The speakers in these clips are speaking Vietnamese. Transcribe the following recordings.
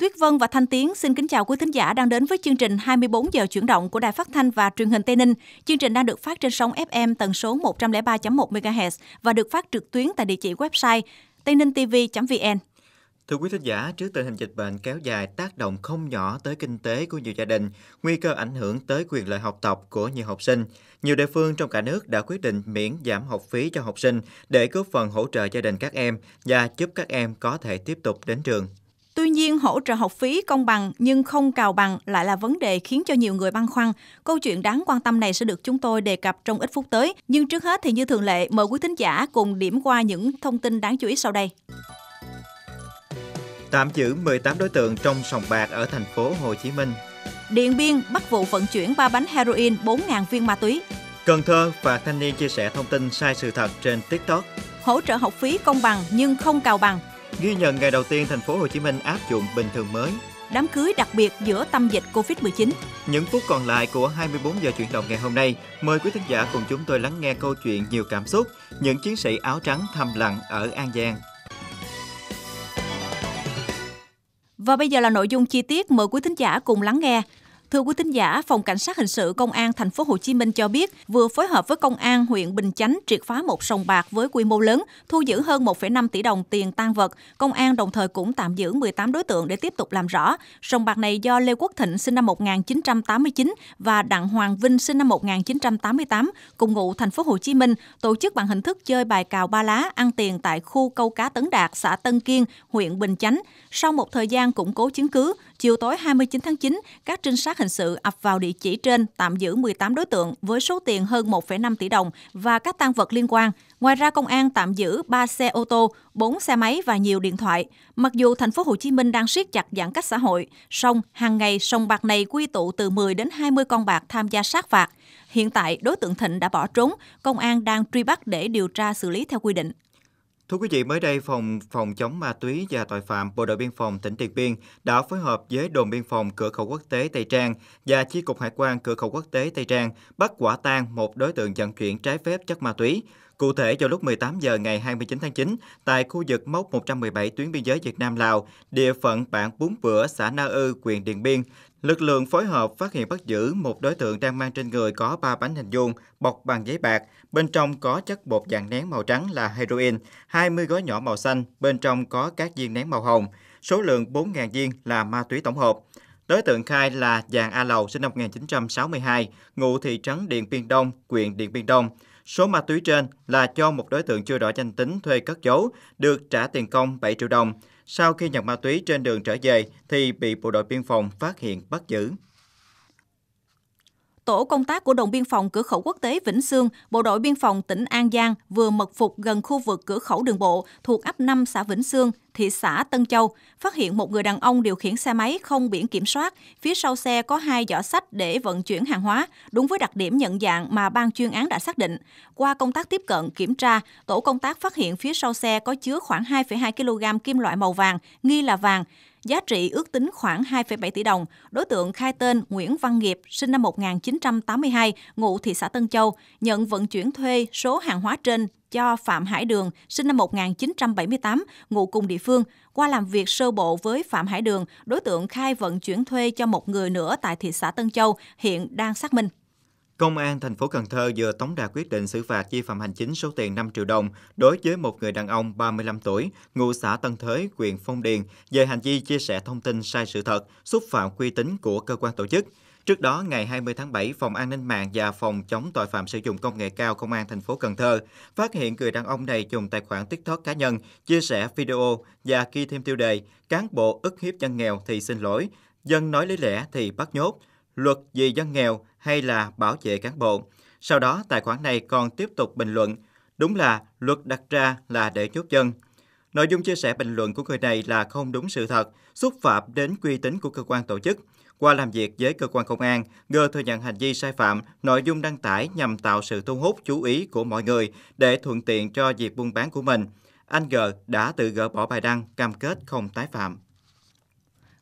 Tuyết Vân và Thanh Tiến xin kính chào quý thính giả đang đến với chương trình 24 giờ chuyển động của Đài Phát thanh và Truyền hình Tây Ninh. Chương trình đang được phát trên sóng FM tần số 103.1 MHz và được phát trực tuyến tại địa chỉ website tây ninh tv.vn. Thưa quý thính giả, trước tình hình dịch bệnh kéo dài tác động không nhỏ tới kinh tế của nhiều gia đình, nguy cơ ảnh hưởng tới quyền lợi học tập của nhiều học sinh, nhiều địa phương trong cả nước đã quyết định miễn giảm học phí cho học sinh để góp phần hỗ trợ gia đình các em và giúp các em có thể tiếp tục đến trường. Tuy nhiên, hỗ trợ học phí công bằng nhưng không cào bằng lại là vấn đề khiến cho nhiều người băn khoăn. Câu chuyện đáng quan tâm này sẽ được chúng tôi đề cập trong ít phút tới. Nhưng trước hết thì như thường lệ, mời quý thính giả cùng điểm qua những thông tin đáng chú ý sau đây. Tạm giữ 18 đối tượng trong sòng bạc ở thành phố Hồ Chí Minh. Điện Biên bắt vụ vận chuyển 3 bánh heroin 4.000 viên ma túy. Cần Thơ và thanh niên chia sẻ thông tin sai sự thật trên TikTok. Hỗ trợ học phí công bằng nhưng không cào bằng ghi nhận ngày đầu tiên thành phố Hồ Chí Minh áp dụng bình thường mới. Đám cưới đặc biệt giữa tâm dịch Covid-19. Những phút còn lại của 24 giờ chuyển động ngày hôm nay, mời quý khán giả cùng chúng tôi lắng nghe câu chuyện nhiều cảm xúc, những chiến sĩ áo trắng thầm lặng ở An Giang. Và bây giờ là nội dung chi tiết mời quý thính giả cùng lắng nghe. Thưa quý tín giả, Phòng Cảnh sát Hình sự Công an Thành phố Hồ Chí Minh cho biết vừa phối hợp với Công an huyện Bình Chánh triệt phá một sòng bạc với quy mô lớn, thu giữ hơn 1,5 tỷ đồng tiền tan vật. Công an đồng thời cũng tạm giữ 18 đối tượng để tiếp tục làm rõ. Sòng bạc này do Lê Quốc Thịnh sinh năm 1989 và Đặng Hoàng Vinh sinh năm 1988 cùng ngụ Thành phố Hồ Chí Minh tổ chức bằng hình thức chơi bài cào ba lá ăn tiền tại khu câu cá Tấn Đạt, xã Tân Kiên, huyện Bình Chánh. Sau một thời gian củng cố chứng cứ, chiều tối 29 tháng 9, các trinh sát hình sự ập vào địa chỉ trên tạm giữ 18 đối tượng với số tiền hơn 1,5 tỷ đồng và các tăng vật liên quan. Ngoài ra, công an tạm giữ 3 xe ô tô, 4 xe máy và nhiều điện thoại. Mặc dù thành phố Hồ Chí Minh đang siết chặt giãn cách xã hội, song hàng ngày sông bạc này quy tụ từ 10 đến 20 con bạc tham gia sát phạt. Hiện tại, đối tượng Thịnh đã bỏ trốn, công an đang truy bắt để điều tra xử lý theo quy định. Thưa quý vị, mới đây phòng phòng chống ma túy và tội phạm Bộ đội biên phòng tỉnh Điện Biên đã phối hợp với đồn biên phòng cửa khẩu quốc tế Tây Trang và chi cục hải quan cửa khẩu quốc tế Tây Trang bắt quả tang một đối tượng vận chuyển trái phép chất ma túy. Cụ thể vào lúc 18 giờ ngày 29 tháng 9 tại khu vực mốc 117 tuyến biên giới Việt Nam Lào, địa phận bản Bún Bữa, xã Na Ư, huyện Điện Biên, Lực lượng phối hợp phát hiện bắt giữ một đối tượng đang mang trên người có 3 bánh hình vuông bọc bằng giấy bạc, bên trong có chất bột dạng nén màu trắng là heroin, 20 gói nhỏ màu xanh, bên trong có các viên nén màu hồng, số lượng 4.000 viên là ma túy tổng hợp. Đối tượng khai là Giàng A Lầu sinh năm 1962, ngụ thị trấn Điện Biên Đông, huyện Điện Biên Đông. Số ma túy trên là cho một đối tượng chưa rõ danh tính thuê cất giấu, được trả tiền công 7 triệu đồng. Sau khi nhận ma túy trên đường trở về thì bị bộ đội biên phòng phát hiện bắt giữ. Tổ công tác của đồn biên phòng cửa khẩu quốc tế Vĩnh Sương, bộ đội biên phòng tỉnh An Giang vừa mật phục gần khu vực cửa khẩu đường bộ thuộc ấp 5 xã Vĩnh Sương, thị xã Tân Châu, phát hiện một người đàn ông điều khiển xe máy không biển kiểm soát, phía sau xe có hai giỏ sách để vận chuyển hàng hóa, đúng với đặc điểm nhận dạng mà ban chuyên án đã xác định. Qua công tác tiếp cận kiểm tra, tổ công tác phát hiện phía sau xe có chứa khoảng 2,2 kg kim loại màu vàng, nghi là vàng giá trị ước tính khoảng 2,7 tỷ đồng. Đối tượng khai tên Nguyễn Văn Nghiệp, sinh năm 1982, ngụ thị xã Tân Châu, nhận vận chuyển thuê số hàng hóa trên cho Phạm Hải Đường, sinh năm 1978, ngụ cùng địa phương. Qua làm việc sơ bộ với Phạm Hải Đường, đối tượng khai vận chuyển thuê cho một người nữa tại thị xã Tân Châu, hiện đang xác minh. Công an thành phố Cần Thơ vừa tống đạt quyết định xử phạt vi phạm hành chính số tiền 5 triệu đồng đối với một người đàn ông 35 tuổi, ngụ xã Tân Thới, huyện Phong Điền về hành vi chia sẻ thông tin sai sự thật, xúc phạm uy tín của cơ quan tổ chức. Trước đó, ngày 20 tháng 7, Phòng An ninh mạng và Phòng chống tội phạm sử dụng công nghệ cao Công an thành phố Cần Thơ phát hiện người đàn ông này dùng tài khoản TikTok cá nhân chia sẻ video và ghi thêm tiêu đề cán bộ ức hiếp dân nghèo thì xin lỗi, dân nói lý lẽ thì bắt nhốt luật vì dân nghèo hay là bảo vệ cán bộ. Sau đó, tài khoản này còn tiếp tục bình luận, đúng là luật đặt ra là để chốt dân. Nội dung chia sẻ bình luận của người này là không đúng sự thật, xúc phạm đến uy tín của cơ quan tổ chức. Qua làm việc với cơ quan công an, Gơ thừa nhận hành vi sai phạm, nội dung đăng tải nhằm tạo sự thu hút chú ý của mọi người để thuận tiện cho việc buôn bán của mình. Anh G đã tự gỡ bỏ bài đăng, cam kết không tái phạm.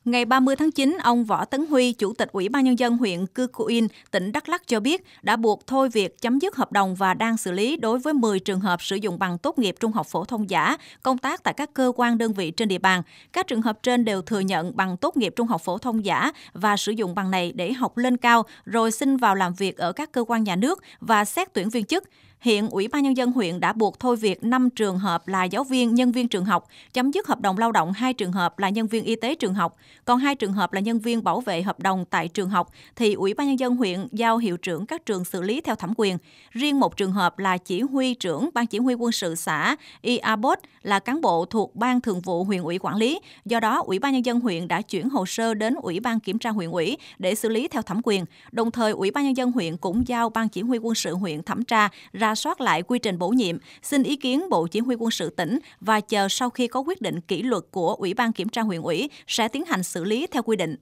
Ngày 30 tháng 9, ông Võ Tấn Huy, Chủ tịch Ủy ban Nhân dân huyện Cư Cư yên tỉnh Đắk Lắc cho biết đã buộc thôi việc chấm dứt hợp đồng và đang xử lý đối với 10 trường hợp sử dụng bằng tốt nghiệp trung học phổ thông giả, công tác tại các cơ quan đơn vị trên địa bàn. Các trường hợp trên đều thừa nhận bằng tốt nghiệp trung học phổ thông giả và sử dụng bằng này để học lên cao rồi xin vào làm việc ở các cơ quan nhà nước và xét tuyển viên chức. Hiện Ủy ban Nhân dân huyện đã buộc thôi việc 5 trường hợp là giáo viên, nhân viên trường học, chấm dứt hợp đồng lao động 2 trường hợp là nhân viên y tế trường học, còn 2 trường hợp là nhân viên bảo vệ hợp đồng tại trường học thì Ủy ban Nhân dân huyện giao hiệu trưởng các trường xử lý theo thẩm quyền. Riêng một trường hợp là chỉ huy trưởng Ban Chỉ huy quân sự xã Iabot là cán bộ thuộc Ban Thường vụ huyện ủy quản lý. Do đó, Ủy ban Nhân dân huyện đã chuyển hồ sơ đến Ủy ban Kiểm tra huyện ủy để xử lý theo thẩm quyền. Đồng thời, Ủy ban Nhân dân huyện cũng giao Ban Chỉ huy quân sự huyện thẩm tra ra soát lại quy trình bổ nhiệm, xin ý kiến Bộ Chỉ huy quân sự tỉnh và chờ sau khi có quyết định kỷ luật của Ủy ban Kiểm tra huyện ủy sẽ tiến hành xử lý theo quy định.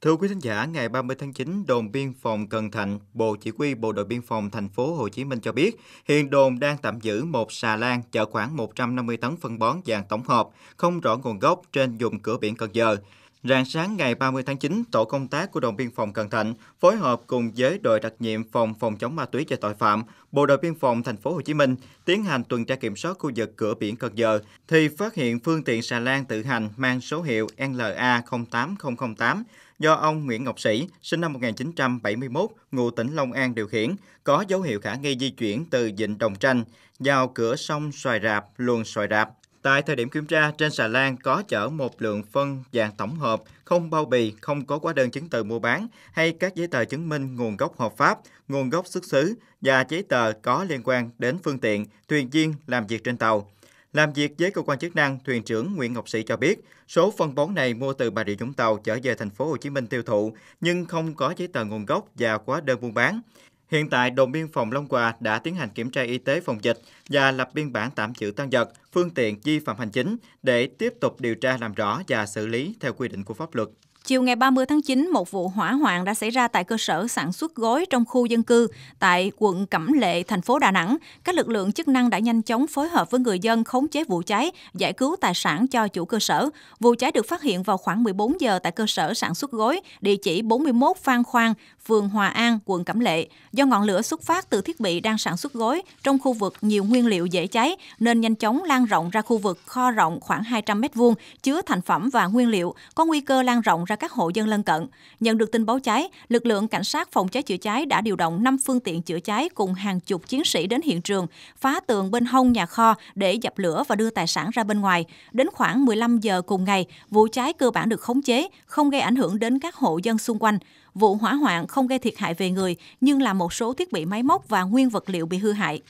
Thưa quý khán giả, ngày 30 tháng 9, đồn biên phòng Cần Thạnh, Bộ Chỉ huy Bộ đội Biên phòng thành phố Hồ Chí Minh cho biết, hiện đồn đang tạm giữ một xà lan chở khoảng 150 tấn phân bón dạng tổng hợp, không rõ nguồn gốc trên vùng cửa biển Cần Giờ. Rạng sáng ngày 30 tháng 9, tổ công tác của đồn biên phòng Cần Thạnh phối hợp cùng với đội đặc nhiệm phòng phòng chống ma túy và tội phạm, bộ đội biên phòng thành phố Hồ Chí Minh tiến hành tuần tra kiểm soát khu vực cửa biển Cần Giờ thì phát hiện phương tiện xà lan tự hành mang số hiệu LA 08008 do ông Nguyễn Ngọc Sĩ, sinh năm 1971, ngụ tỉnh Long An điều khiển, có dấu hiệu khả nghi di chuyển từ Vịnh Đồng Tranh vào cửa sông Xoài Rạp, luồng Xoài Rạp Tại thời điểm kiểm tra, trên xà lan có chở một lượng phân dạng tổng hợp, không bao bì, không có hóa đơn chứng từ mua bán hay các giấy tờ chứng minh nguồn gốc hợp pháp, nguồn gốc xuất xứ và giấy tờ có liên quan đến phương tiện, thuyền viên làm việc trên tàu. Làm việc với cơ quan chức năng, thuyền trưởng Nguyễn Ngọc Sĩ cho biết, số phân bón này mua từ Bà Rịa Vũng Tàu chở về thành phố Hồ Chí Minh tiêu thụ, nhưng không có giấy tờ nguồn gốc và hóa đơn buôn bán. Hiện tại, đồn biên phòng Long Hòa đã tiến hành kiểm tra y tế phòng dịch và lập biên bản tạm giữ tăng vật, phương tiện vi phạm hành chính để tiếp tục điều tra làm rõ và xử lý theo quy định của pháp luật. Chiều ngày 30 tháng 9, một vụ hỏa hoạn đã xảy ra tại cơ sở sản xuất gối trong khu dân cư tại quận Cẩm Lệ, thành phố Đà Nẵng. Các lực lượng chức năng đã nhanh chóng phối hợp với người dân khống chế vụ cháy, giải cứu tài sản cho chủ cơ sở. Vụ cháy được phát hiện vào khoảng 14 giờ tại cơ sở sản xuất gối, địa chỉ 41 Phan Khoang, phường Hòa An, quận Cẩm Lệ. Do ngọn lửa xuất phát từ thiết bị đang sản xuất gối trong khu vực nhiều nguyên liệu dễ cháy nên nhanh chóng lan rộng ra khu vực kho rộng khoảng 200 m2 chứa thành phẩm và nguyên liệu, có nguy cơ lan rộng ra các hộ dân lân cận. Nhận được tin báo cháy, lực lượng cảnh sát phòng cháy chữa cháy đã điều động 5 phương tiện chữa cháy cùng hàng chục chiến sĩ đến hiện trường, phá tường bên hông nhà kho để dập lửa và đưa tài sản ra bên ngoài. Đến khoảng 15 giờ cùng ngày, vụ cháy cơ bản được khống chế, không gây ảnh hưởng đến các hộ dân xung quanh. Vụ hỏa hoạn không gây thiệt hại về người, nhưng là một số thiết bị máy móc và nguyên vật liệu bị hư hại.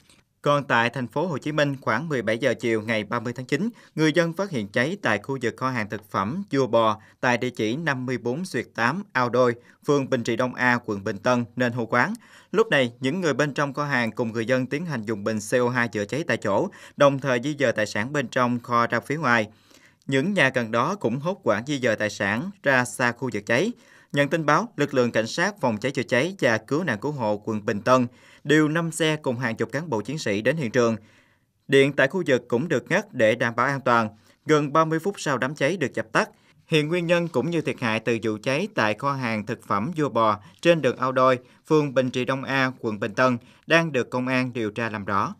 Còn tại thành phố Hồ Chí Minh, khoảng 17 giờ chiều ngày 30 tháng 9, người dân phát hiện cháy tại khu vực kho hàng thực phẩm Chua Bò tại địa chỉ 54 Xuyệt 8 Ao Đôi, phường Bình Trị Đông A, quận Bình Tân nên hô quán. Lúc này, những người bên trong kho hàng cùng người dân tiến hành dùng bình CO2 chữa cháy tại chỗ, đồng thời di dời tài sản bên trong kho ra phía ngoài. Những nhà gần đó cũng hốt quản di dời tài sản ra xa khu vực cháy. Nhận tin báo, lực lượng cảnh sát phòng cháy chữa cháy và cứu nạn cứu hộ quận Bình Tân điều 5 xe cùng hàng chục cán bộ chiến sĩ đến hiện trường. Điện tại khu vực cũng được ngắt để đảm bảo an toàn. Gần 30 phút sau đám cháy được dập tắt, hiện nguyên nhân cũng như thiệt hại từ vụ cháy tại kho hàng thực phẩm vua bò trên đường Ao Đôi, phường Bình Trị Đông A, quận Bình Tân đang được công an điều tra làm rõ.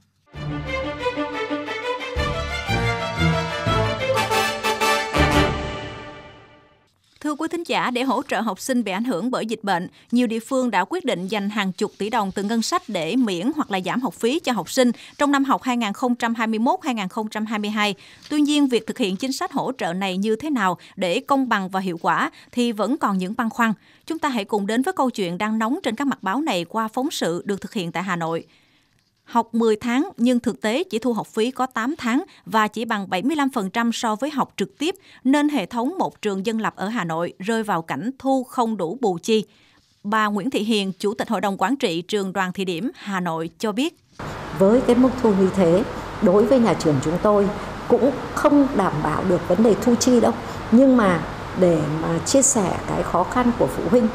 Thưa quý thính giả, để hỗ trợ học sinh bị ảnh hưởng bởi dịch bệnh, nhiều địa phương đã quyết định dành hàng chục tỷ đồng từ ngân sách để miễn hoặc là giảm học phí cho học sinh trong năm học 2021-2022. Tuy nhiên, việc thực hiện chính sách hỗ trợ này như thế nào để công bằng và hiệu quả thì vẫn còn những băn khoăn. Chúng ta hãy cùng đến với câu chuyện đang nóng trên các mặt báo này qua phóng sự được thực hiện tại Hà Nội học 10 tháng nhưng thực tế chỉ thu học phí có 8 tháng và chỉ bằng 75% so với học trực tiếp nên hệ thống một trường dân lập ở Hà Nội rơi vào cảnh thu không đủ bù chi. Bà Nguyễn Thị Hiền, Chủ tịch Hội đồng Quản trị Trường Đoàn Thị Điểm Hà Nội cho biết. Với cái mức thu như thế, đối với nhà trường chúng tôi cũng không đảm bảo được vấn đề thu chi đâu. Nhưng mà để mà chia sẻ cái khó khăn của phụ huynh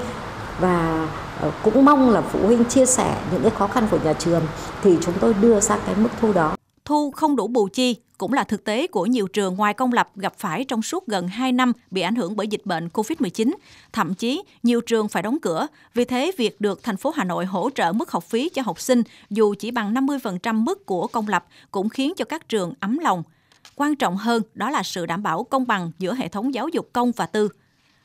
và Ờ, cũng mong là phụ huynh chia sẻ những cái khó khăn của nhà trường thì chúng tôi đưa ra cái mức thu đó. Thu không đủ bù chi cũng là thực tế của nhiều trường ngoài công lập gặp phải trong suốt gần 2 năm bị ảnh hưởng bởi dịch bệnh COVID-19. Thậm chí, nhiều trường phải đóng cửa. Vì thế, việc được thành phố Hà Nội hỗ trợ mức học phí cho học sinh dù chỉ bằng 50% mức của công lập cũng khiến cho các trường ấm lòng. Quan trọng hơn đó là sự đảm bảo công bằng giữa hệ thống giáo dục công và tư.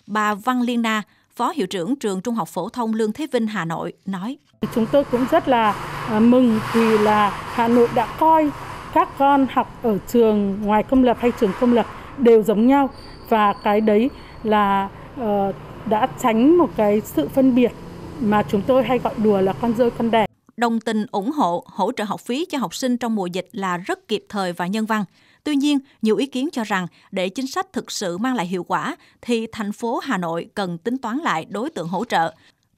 Bà Văn Liên Na, Phó Hiệu trưởng Trường Trung học Phổ thông Lương Thế Vinh Hà Nội nói. Chúng tôi cũng rất là à, mừng vì là Hà Nội đã coi các con học ở trường ngoài công lập hay trường công lập đều giống nhau và cái đấy là ờ, đã tránh một cái sự phân biệt mà chúng tôi hay gọi đùa là con rơi con đẻ. Đồng tình ủng hộ, hỗ trợ học phí cho học sinh trong mùa dịch là rất kịp thời và nhân văn. Tuy nhiên, nhiều ý kiến cho rằng để chính sách thực sự mang lại hiệu quả thì thành phố Hà Nội cần tính toán lại đối tượng hỗ trợ.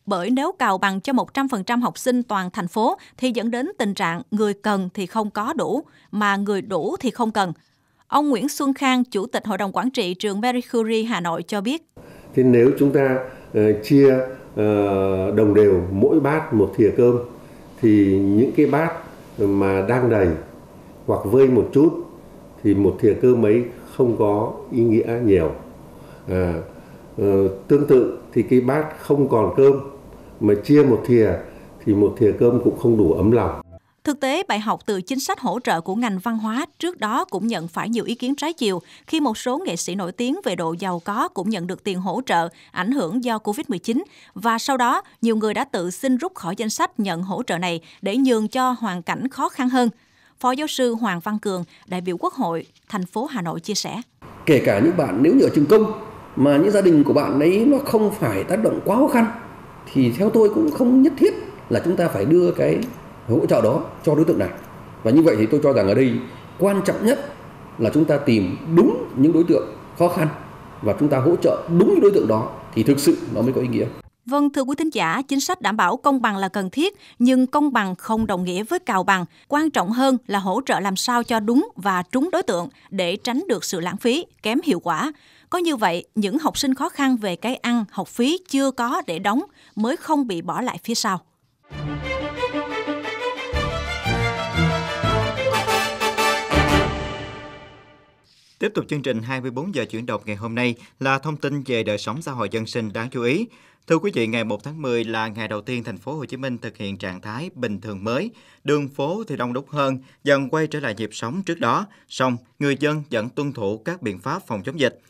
Bởi nếu cào bằng cho 100% học sinh toàn thành phố thì dẫn đến tình trạng người cần thì không có đủ, mà người đủ thì không cần. Ông Nguyễn Xuân Khang, Chủ tịch Hội đồng Quản trị trường Marie Curie Hà Nội cho biết. Thì nếu chúng ta uh, chia uh, đồng đều mỗi bát một thìa cơm thì những cái bát mà đang đầy hoặc vơi một chút thì một thìa cơm ấy không có ý nghĩa nhiều à, ờ, tương tự thì cái bát không còn cơm mà chia một thìa thì một thìa cơm cũng không đủ ấm lòng Thực tế, bài học từ chính sách hỗ trợ của ngành văn hóa trước đó cũng nhận phải nhiều ý kiến trái chiều khi một số nghệ sĩ nổi tiếng về độ giàu có cũng nhận được tiền hỗ trợ ảnh hưởng do Covid-19 và sau đó nhiều người đã tự xin rút khỏi danh sách nhận hỗ trợ này để nhường cho hoàn cảnh khó khăn hơn. Phó giáo sư Hoàng Văn Cường, đại biểu Quốc hội thành phố Hà Nội chia sẻ. Kể cả những bạn nếu như ở trường công mà những gia đình của bạn ấy nó không phải tác động quá khó khăn thì theo tôi cũng không nhất thiết là chúng ta phải đưa cái hỗ trợ đó cho đối tượng này. Và như vậy thì tôi cho rằng ở đây quan trọng nhất là chúng ta tìm đúng những đối tượng khó khăn và chúng ta hỗ trợ đúng đối tượng đó thì thực sự nó mới có ý nghĩa. Vâng, thưa quý thính giả, chính sách đảm bảo công bằng là cần thiết, nhưng công bằng không đồng nghĩa với cào bằng. Quan trọng hơn là hỗ trợ làm sao cho đúng và trúng đối tượng để tránh được sự lãng phí, kém hiệu quả. Có như vậy, những học sinh khó khăn về cái ăn, học phí chưa có để đóng mới không bị bỏ lại phía sau. Tiếp tục chương trình 24 giờ chuyển động ngày hôm nay là thông tin về đời sống xã hội dân sinh đáng chú ý. Thưa quý vị, ngày 1 tháng 10 là ngày đầu tiên thành phố Hồ Chí Minh thực hiện trạng thái bình thường mới, đường phố thì đông đúc hơn, dần quay trở lại nhịp sống trước đó, song người dân vẫn tuân thủ các biện pháp phòng chống dịch.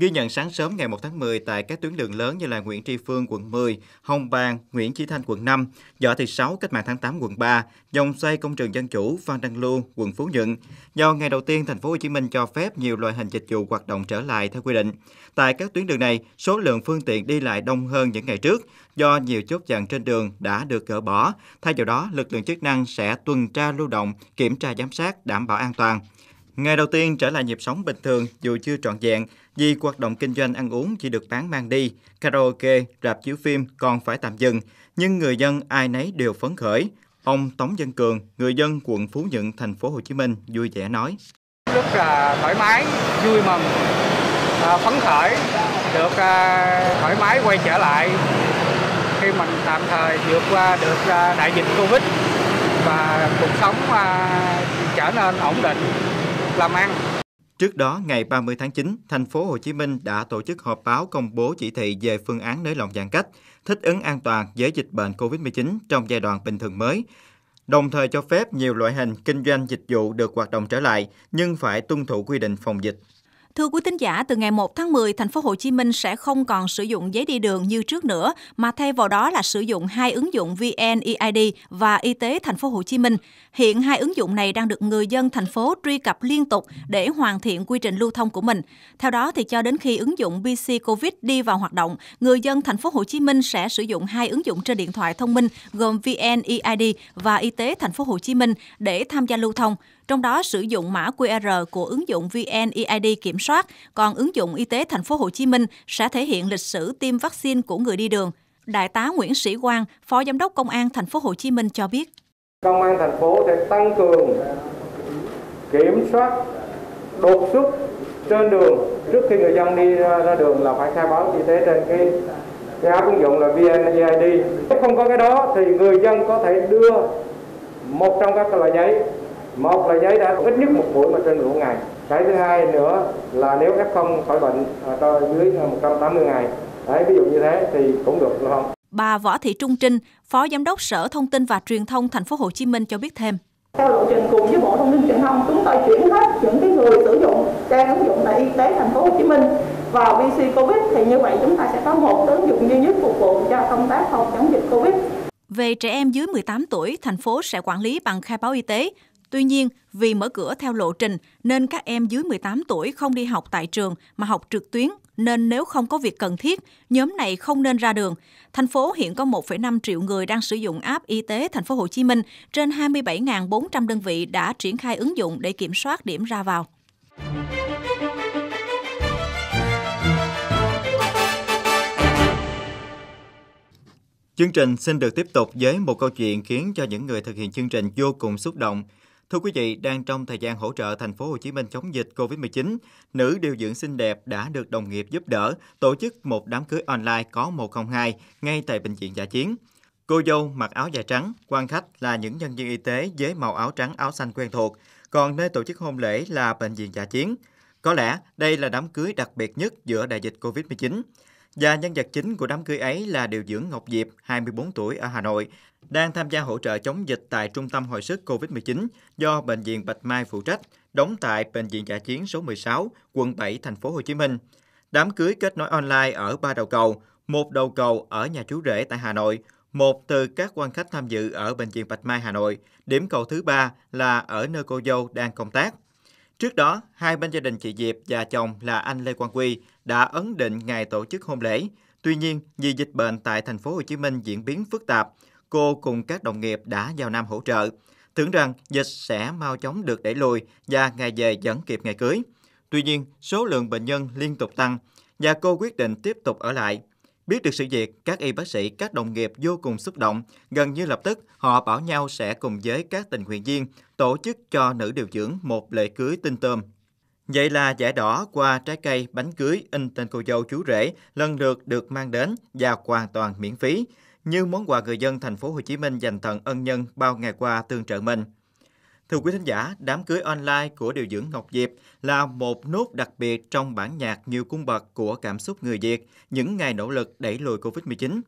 Ghi nhận sáng sớm ngày 1 tháng 10 tại các tuyến đường lớn như là Nguyễn Tri Phương quận 10, Hồng Bàng, Nguyễn Chí Thanh quận 5, Võ Thị Sáu Cách mạng tháng 8 quận 3, dòng xoay công trường dân chủ Phan Đăng Lưu quận Phú Nhuận. Do ngày đầu tiên thành phố Hồ Chí Minh cho phép nhiều loại hình dịch vụ hoạt động trở lại theo quy định. Tại các tuyến đường này, số lượng phương tiện đi lại đông hơn những ngày trước do nhiều chốt chặn trên đường đã được gỡ bỏ. Thay vào đó, lực lượng chức năng sẽ tuần tra lưu động, kiểm tra giám sát đảm bảo an toàn. Ngày đầu tiên trở lại nhịp sống bình thường dù chưa trọn vẹn vì hoạt động kinh doanh ăn uống chỉ được bán mang đi, karaoke, rạp chiếu phim còn phải tạm dừng, nhưng người dân ai nấy đều phấn khởi. Ông Tống Dân Cường, người dân quận Phú Nhuận, thành phố Hồ Chí Minh vui vẻ nói: Rất là thoải mái, vui mừng, à, phấn khởi được à, thoải mái quay trở lại khi mình tạm thời vượt qua được à, đại dịch Covid và cuộc sống trở nên ổn định làm ăn. Trước đó, ngày 30 tháng 9, thành phố Hồ Chí Minh đã tổ chức họp báo công bố chỉ thị về phương án nới lỏng giãn cách, thích ứng an toàn với dịch bệnh COVID-19 trong giai đoạn bình thường mới, đồng thời cho phép nhiều loại hình kinh doanh dịch vụ được hoạt động trở lại nhưng phải tuân thủ quy định phòng dịch. Thưa quý thính giả, từ ngày 1 tháng 10, thành phố Hồ Chí Minh sẽ không còn sử dụng giấy đi đường như trước nữa, mà thay vào đó là sử dụng hai ứng dụng VNEID và Y tế thành phố Hồ Chí Minh. Hiện hai ứng dụng này đang được người dân thành phố truy cập liên tục để hoàn thiện quy trình lưu thông của mình. Theo đó thì cho đến khi ứng dụng BC Covid đi vào hoạt động, người dân thành phố Hồ Chí Minh sẽ sử dụng hai ứng dụng trên điện thoại thông minh gồm VNEID và Y tế thành phố Hồ Chí Minh để tham gia lưu thông trong đó sử dụng mã QR của ứng dụng VNEID kiểm soát, còn ứng dụng Y tế Thành phố Hồ Chí Minh sẽ thể hiện lịch sử tiêm vaccine của người đi đường. Đại tá Nguyễn Sĩ Quang, Phó Giám đốc Công an Thành phố Hồ Chí Minh cho biết. Công an thành phố sẽ tăng cường kiểm soát đột xuất trên đường trước khi người dân đi ra đường là phải khai báo y tế trên cái cái app ứng dụng là VNeid. Nếu không có cái đó thì người dân có thể đưa một trong các loại giấy một là giấy đã ít nhất một mũi mà trên một ngày cái thứ hai nữa là nếu f không khỏi bệnh cho à, dưới 180 à, ngày Đấy, ví dụ như thế thì cũng được đúng không Bà Võ Thị Trung Trinh, Phó Giám đốc Sở Thông tin và Truyền thông Thành phố Hồ Chí Minh cho biết thêm. Theo lộ trình cùng với Bộ Thông tin Truyền thông, chúng tôi chuyển hết những cái người sử dụng trang ứng dụng tại y tế Thành phố Hồ Chí Minh vào pc Covid thì như vậy chúng ta sẽ có một ứng dụng duy nhất phục vụ cho công tác phòng chống dịch Covid. Về trẻ em dưới 18 tuổi, thành phố sẽ quản lý bằng khai báo y tế, Tuy nhiên, vì mở cửa theo lộ trình nên các em dưới 18 tuổi không đi học tại trường mà học trực tuyến nên nếu không có việc cần thiết, nhóm này không nên ra đường. Thành phố hiện có 1,5 triệu người đang sử dụng app y tế thành phố Hồ Chí Minh, trên 27.400 đơn vị đã triển khai ứng dụng để kiểm soát điểm ra vào. Chương trình xin được tiếp tục với một câu chuyện khiến cho những người thực hiện chương trình vô cùng xúc động – Thưa quý vị, đang trong thời gian hỗ trợ thành phố Hồ Chí Minh chống dịch COVID-19, nữ điều dưỡng xinh đẹp đã được đồng nghiệp giúp đỡ tổ chức một đám cưới online có 102 ngay tại bệnh viện giả dạ chiến. Cô dâu mặc áo dài trắng, quan khách là những nhân viên y tế với màu áo trắng áo xanh quen thuộc, còn nơi tổ chức hôn lễ là bệnh viện giả dạ chiến. Có lẽ đây là đám cưới đặc biệt nhất giữa đại dịch COVID-19. Và nhân vật chính của đám cưới ấy là điều dưỡng Ngọc Diệp, 24 tuổi ở Hà Nội, đang tham gia hỗ trợ chống dịch tại Trung tâm Hồi sức COVID-19 do Bệnh viện Bạch Mai phụ trách, đóng tại Bệnh viện Giả chiến số 16, quận 7, thành phố Hồ Chí Minh. Đám cưới kết nối online ở ba đầu cầu, một đầu cầu ở nhà chú rể tại Hà Nội, một từ các quan khách tham dự ở Bệnh viện Bạch Mai Hà Nội, điểm cầu thứ ba là ở nơi cô dâu đang công tác. Trước đó, hai bên gia đình chị Diệp và chồng là anh Lê Quang Quy đã ấn định ngày tổ chức hôn lễ. Tuy nhiên, vì dịch bệnh tại thành phố Hồ Chí Minh diễn biến phức tạp, cô cùng các đồng nghiệp đã vào Nam hỗ trợ, tưởng rằng dịch sẽ mau chóng được đẩy lùi và ngày về vẫn kịp ngày cưới. Tuy nhiên, số lượng bệnh nhân liên tục tăng và cô quyết định tiếp tục ở lại. Biết được sự việc, các y bác sĩ, các đồng nghiệp vô cùng xúc động. Gần như lập tức, họ bảo nhau sẽ cùng với các tình nguyện viên tổ chức cho nữ điều dưỡng một lễ cưới tinh tôm. Vậy là giải đỏ qua trái cây, bánh cưới, in tên cô dâu chú rể lần lượt được mang đến và hoàn toàn miễn phí như món quà người dân thành phố Hồ Chí Minh dành tặng ân nhân bao ngày qua tương trợ mình. Thưa quý thính giả, đám cưới online của điều dưỡng Ngọc Diệp là một nốt đặc biệt trong bản nhạc nhiều cung bậc của cảm xúc người Việt những ngày nỗ lực đẩy lùi Covid-19.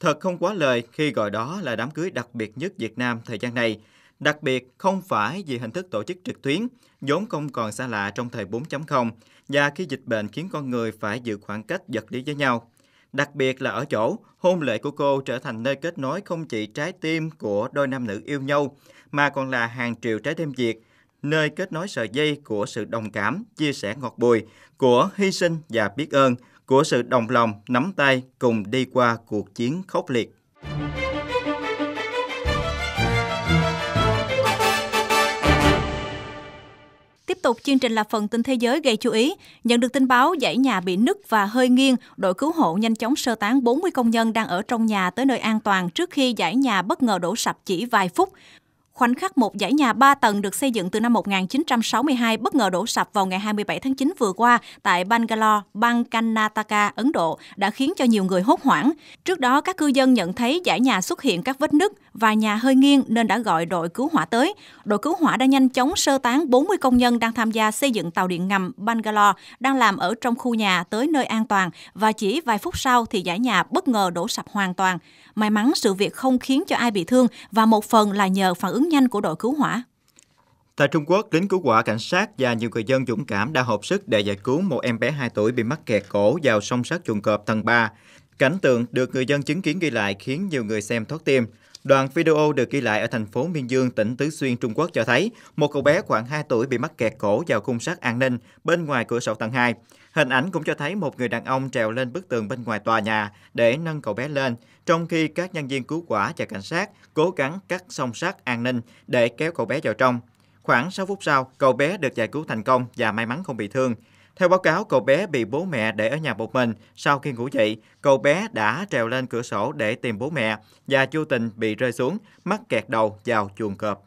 Thật không quá lời khi gọi đó là đám cưới đặc biệt nhất Việt Nam thời gian này, đặc biệt không phải vì hình thức tổ chức trực tuyến, vốn không còn xa lạ trong thời 4.0 và khi dịch bệnh khiến con người phải giữ khoảng cách vật lý với nhau Đặc biệt là ở chỗ, hôn lễ của cô trở thành nơi kết nối không chỉ trái tim của đôi nam nữ yêu nhau, mà còn là hàng triệu trái tim Việt, nơi kết nối sợi dây của sự đồng cảm, chia sẻ ngọt bùi, của hy sinh và biết ơn, của sự đồng lòng nắm tay cùng đi qua cuộc chiến khốc liệt. Tiếp tục chương trình là phần tin thế giới gây chú ý. Nhận được tin báo dãy nhà bị nứt và hơi nghiêng, đội cứu hộ nhanh chóng sơ tán 40 công nhân đang ở trong nhà tới nơi an toàn trước khi dãy nhà bất ngờ đổ sập chỉ vài phút. Khoảnh khắc một dãy nhà 3 tầng được xây dựng từ năm 1962 bất ngờ đổ sập vào ngày 27 tháng 9 vừa qua tại Bangalore, bang Karnataka, Ấn Độ đã khiến cho nhiều người hốt hoảng. Trước đó, các cư dân nhận thấy dãy nhà xuất hiện các vết nứt và nhà hơi nghiêng nên đã gọi đội cứu hỏa tới. Đội cứu hỏa đã nhanh chóng sơ tán 40 công nhân đang tham gia xây dựng tàu điện ngầm Bangalore đang làm ở trong khu nhà tới nơi an toàn và chỉ vài phút sau thì dãy nhà bất ngờ đổ sập hoàn toàn. May mắn sự việc không khiến cho ai bị thương và một phần là nhờ phản ứng nhanh của đội cứu hỏa. Tại Trung Quốc, lính cứu hỏa, cảnh sát và nhiều người dân dũng cảm đã hợp sức để giải cứu một em bé 2 tuổi bị mắc kẹt cổ vào sông sắt chuồng cọp tầng 3. Cảnh tượng được người dân chứng kiến ghi lại khiến nhiều người xem thót tim. Đoạn video được ghi lại ở thành phố Miên Dương, tỉnh Tứ Xuyên, Trung Quốc cho thấy một cậu bé khoảng 2 tuổi bị mắc kẹt cổ vào khung sắt an ninh bên ngoài cửa sổ tầng 2. Hình ảnh cũng cho thấy một người đàn ông trèo lên bức tường bên ngoài tòa nhà để nâng cậu bé lên, trong khi các nhân viên cứu quả và cảnh sát cố gắng cắt song sắt an ninh để kéo cậu bé vào trong. Khoảng 6 phút sau, cậu bé được giải cứu thành công và may mắn không bị thương. Theo báo cáo, cậu bé bị bố mẹ để ở nhà một mình. Sau khi ngủ dậy, cậu bé đã trèo lên cửa sổ để tìm bố mẹ và vô tình bị rơi xuống, mắc kẹt đầu vào chuồng cọp.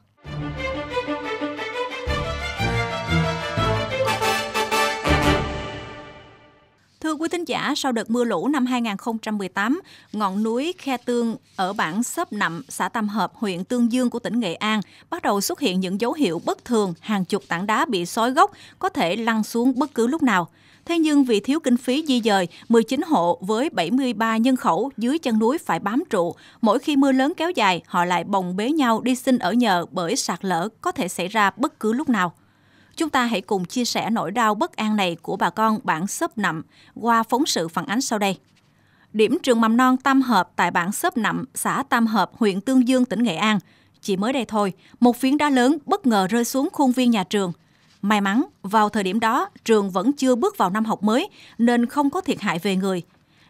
quý thính giả, sau đợt mưa lũ năm 2018, ngọn núi Khe Tương ở bản Sớp Nậm, xã Tam Hợp, huyện Tương Dương của tỉnh Nghệ An bắt đầu xuất hiện những dấu hiệu bất thường, hàng chục tảng đá bị sói gốc có thể lăn xuống bất cứ lúc nào. Thế nhưng vì thiếu kinh phí di dời, 19 hộ với 73 nhân khẩu dưới chân núi phải bám trụ. Mỗi khi mưa lớn kéo dài, họ lại bồng bế nhau đi xin ở nhờ bởi sạt lở có thể xảy ra bất cứ lúc nào. Chúng ta hãy cùng chia sẻ nỗi đau bất an này của bà con bản xấp nậm qua phóng sự phản ánh sau đây. Điểm trường mầm non Tam Hợp tại bản xấp nậm, xã Tam Hợp, huyện Tương Dương, tỉnh Nghệ An. Chỉ mới đây thôi, một phiến đá lớn bất ngờ rơi xuống khuôn viên nhà trường. May mắn, vào thời điểm đó, trường vẫn chưa bước vào năm học mới nên không có thiệt hại về người.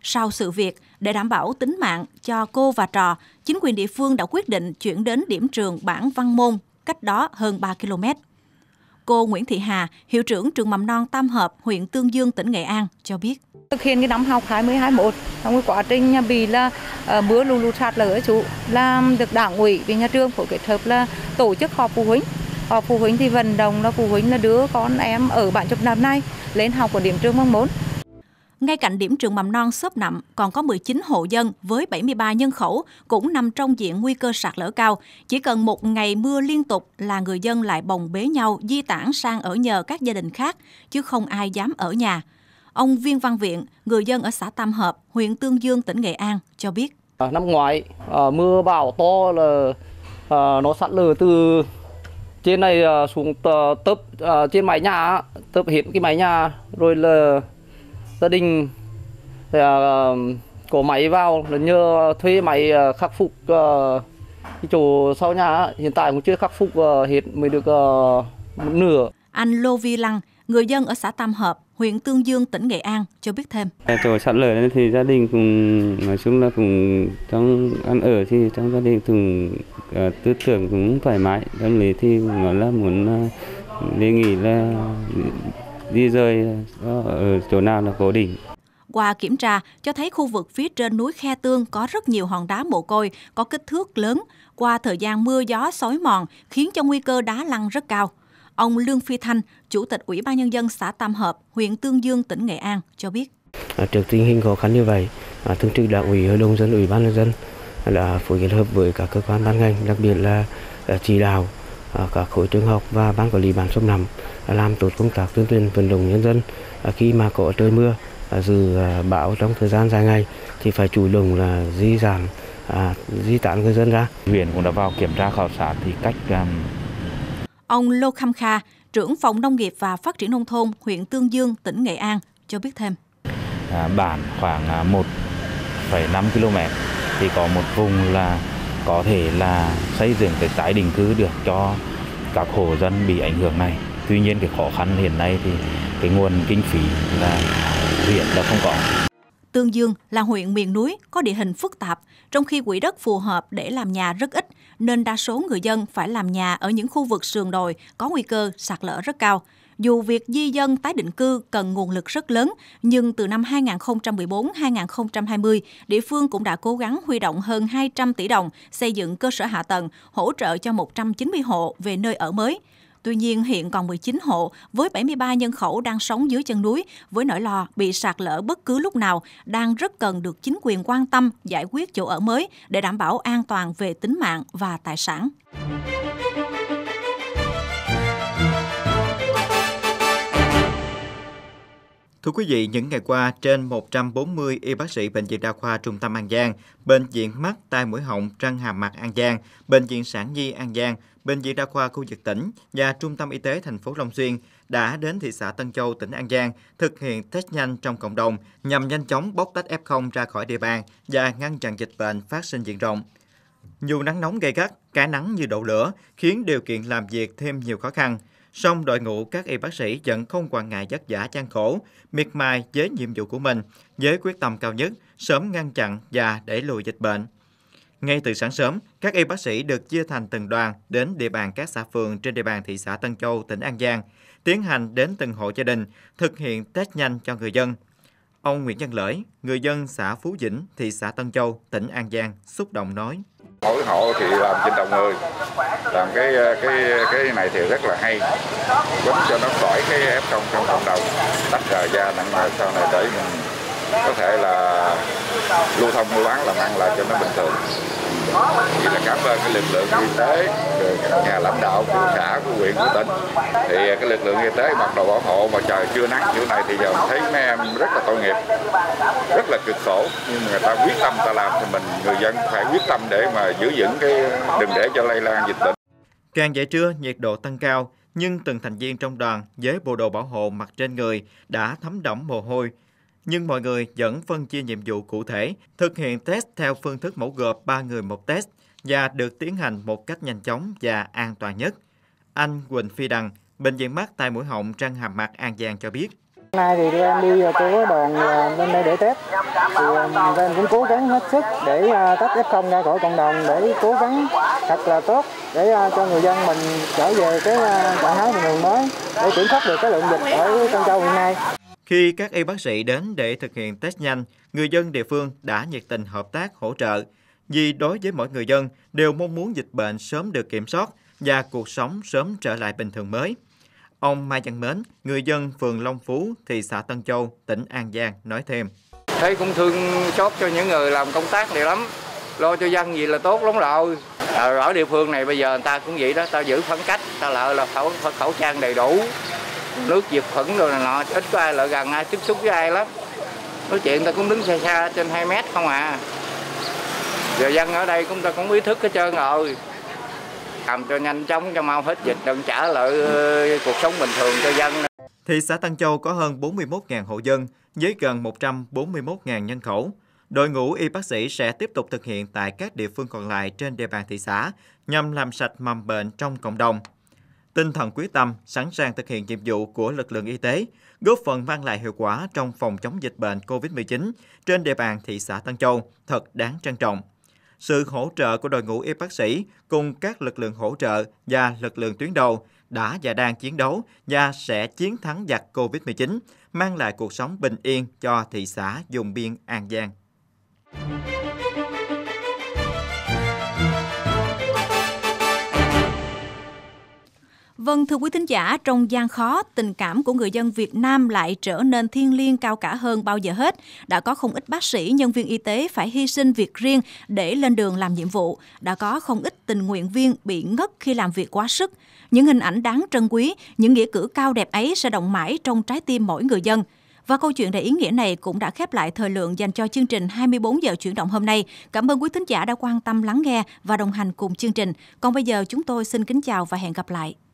Sau sự việc, để đảm bảo tính mạng cho cô và trò, chính quyền địa phương đã quyết định chuyển đến điểm trường bản Văn Môn, cách đó hơn 3 km cô Nguyễn Thị Hà, hiệu trưởng trường mầm non Tam Hợp, huyện Tương Dương, tỉnh Nghệ An cho biết. Thực hiện cái năm học 2021, trong cái quá trình bị là ờ, mưa lũ lụt sạt lở chú làm được đảng ủy với nhà trường phối kết hợp là tổ chức họp phụ huynh họp phụ huynh thì vận động là phụ huynh là đứa con em ở bản chục năm nay lên học của điểm trường mong muốn ngay cạnh điểm trường mầm non Sốp Nậm còn có 19 hộ dân với 73 nhân khẩu cũng nằm trong diện nguy cơ sạt lở cao. Chỉ cần một ngày mưa liên tục là người dân lại bồng bế nhau di tản sang ở nhờ các gia đình khác, chứ không ai dám ở nhà. Ông Viên Văn Viện, người dân ở xã Tam Hợp, huyện Tương Dương, tỉnh Nghệ An, cho biết. À, năm ngoái à, mưa bão to là à, nó sạt lở từ trên này xuống tấp trên mái nhà tấp hết cái mái nhà rồi là gia đình thì, uh, có máy vào là nhờ thuê máy à, khắc phục uh, chỗ sau nhà hiện tại cũng chưa khắc phục uh, hết mới được uh, một nửa. Anh Lô Vi Lăng, người dân ở xã Tam Hợp, huyện Tương Dương, tỉnh Nghệ An cho biết thêm. Chỗ sạt lở thì gia đình cùng nói chung là cùng trong ăn ở thì trong gia đình thường uh, tư tưởng cũng thoải mái, tâm lý thì nói là muốn uh, đề nghị là di rời ờ, ở chỗ nào là cố định. Qua kiểm tra, cho thấy khu vực phía trên núi Khe Tương có rất nhiều hòn đá mồ côi, có kích thước lớn. Qua thời gian mưa gió xói mòn, khiến cho nguy cơ đá lăn rất cao. Ông Lương Phi Thanh, Chủ tịch Ủy ban Nhân dân xã Tam Hợp, huyện Tương Dương, tỉnh Nghệ An, cho biết. À, trước tình hình khó khăn như vậy, à, thường trực đảng ủy hội đồng dân ủy ban nhân dân đã phối kết hợp với các cơ quan ban ngành, đặc biệt là à, chỉ đạo à, các khối trường học và ban quản lý bản xóm nằm làm tốt công tác tuyên truyền vận động nhân dân à, khi mà có trời mưa à, dù à, bão trong thời gian dài ngày thì phải chủ động là di giảm à, di tản người dân ra. Huyện cũng đã vào kiểm tra khảo sát thì cách um... Ông Lô Kham Kha, trưởng phòng nông nghiệp và phát triển nông thôn huyện Tương Dương, tỉnh Nghệ An cho biết thêm. À, bản khoảng 1,5 km thì có một vùng là có thể là xây dựng cái tái định cư được cho các hộ dân bị ảnh hưởng này tuy nhiên cái khó khăn hiện nay thì cái nguồn kinh phí là huyện là không có Tương Dương là huyện miền núi có địa hình phức tạp, trong khi quỹ đất phù hợp để làm nhà rất ít, nên đa số người dân phải làm nhà ở những khu vực sườn đồi có nguy cơ sạt lở rất cao. Dù việc di dân tái định cư cần nguồn lực rất lớn, nhưng từ năm 2014-2020, địa phương cũng đã cố gắng huy động hơn 200 tỷ đồng xây dựng cơ sở hạ tầng, hỗ trợ cho 190 hộ về nơi ở mới. Tuy nhiên, hiện còn 19 hộ với 73 nhân khẩu đang sống dưới chân núi với nỗi lo bị sạt lở bất cứ lúc nào đang rất cần được chính quyền quan tâm giải quyết chỗ ở mới để đảm bảo an toàn về tính mạng và tài sản. Thưa quý vị, những ngày qua, trên 140 y bác sĩ Bệnh viện Đa khoa Trung tâm An Giang, Bệnh viện Mắt, Tai Mũi Họng, Răng Hàm Mặt An Giang, Bệnh viện Sản Nhi An Giang Bệnh viện Đa khoa khu vực tỉnh và Trung tâm Y tế thành phố Long Xuyên đã đến thị xã Tân Châu, tỉnh An Giang thực hiện test nhanh trong cộng đồng nhằm nhanh chóng bóc tách F0 ra khỏi địa bàn và ngăn chặn dịch bệnh phát sinh diện rộng. Dù nắng nóng gay gắt, cả nắng như đổ lửa khiến điều kiện làm việc thêm nhiều khó khăn. Song đội ngũ các y bác sĩ vẫn không quản ngại vất vả gian khổ, miệt mài với nhiệm vụ của mình, với quyết tâm cao nhất, sớm ngăn chặn và đẩy lùi dịch bệnh. Ngay từ sáng sớm, các y bác sĩ được chia thành từng đoàn đến địa bàn các xã phường trên địa bàn thị xã Tân Châu, tỉnh An Giang, tiến hành đến từng hộ gia đình, thực hiện test nhanh cho người dân. Ông Nguyễn Văn Lợi, người dân xã Phú Vĩnh, thị xã Tân Châu, tỉnh An Giang, xúc động nói. Mỗi hộ thì làm trên đồng người, làm cái ờ, cái cái này thì rất là hay, giúp cho nó khỏi cái f 0 trong cộng đồng, tách rời ra nặng mà sau này để mình có thể là lưu thông mua bán làm ăn lại cho nó bình thường thì là cảm ơn cái lực lượng y tế các nhà lãnh đạo của xã của huyện của tỉnh thì cái lực lượng y tế mặc đồ bảo hộ mà trời chưa nắng kiểu này thì giờ thấy mấy em rất là tội nghiệp rất là cực khổ nhưng mà người ta quyết tâm ta làm thì mình người dân phải quyết tâm để mà giữ vững cái đừng để cho lây lan dịch bệnh càng về trưa nhiệt độ tăng cao nhưng từng thành viên trong đoàn với bộ đồ bảo hộ mặc trên người đã thấm đẫm mồ hôi nhưng mọi người vẫn phân chia nhiệm vụ cụ thể, thực hiện test theo phương thức mẫu gộp 3 người một test và được tiến hành một cách nhanh chóng và an toàn nhất. Anh Quỳnh Phi Đăng Bệnh viện mắt tai mũi họng răng hàm mặt An Giang cho biết. Hôm nay thì em đi của đoàn à, bên đây để test. Thì à, em cũng cố gắng hết sức để à, tách F0 ra khỏi cộng đồng để cố gắng thật là tốt để cho người dân mình trở về cái trạng thái bình thường mới để kiểm soát được cái lượng dịch ở Tân Châu hiện nay. Khi các y bác sĩ đến để thực hiện test nhanh, người dân địa phương đã nhiệt tình hợp tác hỗ trợ, vì đối với mỗi người dân đều mong muốn dịch bệnh sớm được kiểm soát và cuộc sống sớm trở lại bình thường mới. Ông Mai Văn Mến, người dân phường Long Phú, thị xã Tân Châu, tỉnh An Giang nói thêm. Thấy cũng thương chót cho những người làm công tác này lắm, lo cho dân gì là tốt lắm rồi. Ờ, ở địa phương này bây giờ người ta cũng vậy đó, ta giữ khoảng cách, ta lại là khẩu, khẩu trang đầy đủ, nước diệt khuẩn rồi này nọ ít có ai lại gần ai tiếp xúc với ai lắm nói chuyện ta cũng đứng xa xa trên 2 mét không à giờ dân ở đây cũng ta cũng ý thức hết trơn rồi làm cho nhanh chóng cho mau hết dịch đừng trả lại ờ, cuộc sống bình thường cho dân Thị xã Tân Châu có hơn 41.000 hộ dân với gần 141.000 nhân khẩu. Đội ngũ y bác sĩ sẽ tiếp tục thực hiện tại các địa phương còn lại trên địa bàn thị xã nhằm làm sạch mầm bệnh trong cộng đồng tinh thần quyết tâm, sẵn sàng thực hiện nhiệm vụ của lực lượng y tế, góp phần mang lại hiệu quả trong phòng chống dịch bệnh COVID-19 trên địa bàn thị xã Tân Châu thật đáng trân trọng. Sự hỗ trợ của đội ngũ y bác sĩ cùng các lực lượng hỗ trợ và lực lượng tuyến đầu đã và đang chiến đấu và sẽ chiến thắng giặc COVID-19, mang lại cuộc sống bình yên cho thị xã vùng biên An Giang. Vâng, thưa quý thính giả, trong gian khó, tình cảm của người dân Việt Nam lại trở nên thiêng liêng cao cả hơn bao giờ hết. Đã có không ít bác sĩ, nhân viên y tế phải hy sinh việc riêng để lên đường làm nhiệm vụ. Đã có không ít tình nguyện viên bị ngất khi làm việc quá sức. Những hình ảnh đáng trân quý, những nghĩa cử cao đẹp ấy sẽ động mãi trong trái tim mỗi người dân. Và câu chuyện đầy ý nghĩa này cũng đã khép lại thời lượng dành cho chương trình 24 giờ chuyển động hôm nay. Cảm ơn quý thính giả đã quan tâm lắng nghe và đồng hành cùng chương trình. Còn bây giờ chúng tôi xin kính chào và hẹn gặp lại.